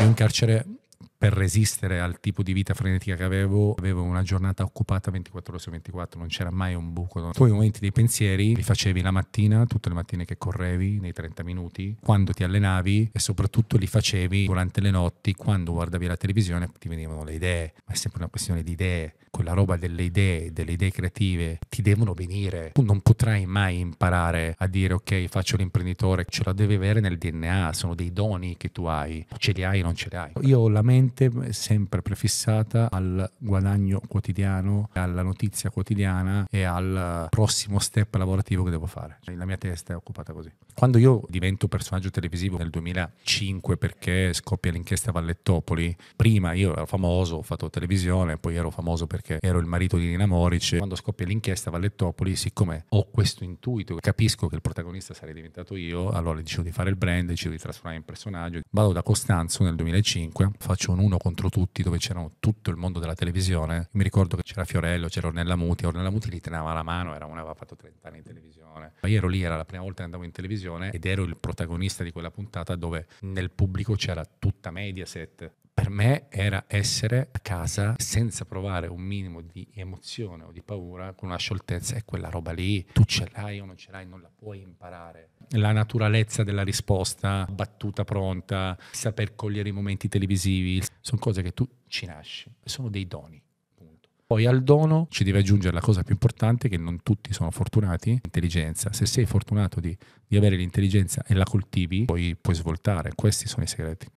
è un carcere per resistere al tipo di vita frenetica che avevo, avevo una giornata occupata 24 ore su 24, non c'era mai un buco. No? Poi i momenti dei pensieri li facevi la mattina, tutte le mattine che correvi, nei 30 minuti, quando ti allenavi e soprattutto li facevi durante le notti, quando guardavi la televisione ti venivano le idee, ma è sempre una questione di idee, quella roba delle idee, delle idee creative, ti devono venire. Tu non potrai mai imparare a dire ok faccio l'imprenditore, ce la devi avere nel DNA, sono dei doni che tu hai, ce li hai o non ce li hai. Io lamento mente eh, sempre prefissata al guadagno quotidiano, alla notizia quotidiana e al prossimo step lavorativo che devo fare. La mia testa è occupata così. Quando io divento personaggio televisivo nel 2005 perché scoppia l'inchiesta Vallettopoli, prima io ero famoso, ho fatto televisione, poi ero famoso perché ero il marito di Nina Morici. Quando scoppia l'inchiesta Vallettopoli, siccome ho questo intuito, capisco che il protagonista sarei diventato io, allora decido di fare il brand, decido di trasformare in personaggio. Vado da Costanzo nel 2005, faccio un uno contro tutti dove c'erano tutto il mondo della televisione. Mi ricordo che c'era Fiorello, c'era Ornella Muti, Ornella Muti li teneva la mano, era una aveva fatto 30 anni in televisione. Ma io ero lì, era la prima volta che andavo in televisione ed ero il protagonista di quella puntata dove nel pubblico c'era tutta Mediaset, per me era essere a casa senza provare un minimo di emozione o di paura, con una scioltezza, è quella roba lì, tu ce l'hai o non ce l'hai, non la puoi imparare. La naturalezza della risposta, battuta pronta, saper cogliere i momenti televisivi, sono cose che tu ci nasci, sono dei doni. Poi al dono ci deve aggiungere la cosa più importante, che non tutti sono fortunati, intelligenza. Se sei fortunato di, di avere l'intelligenza e la coltivi, poi puoi svoltare. Questi sono i segreti.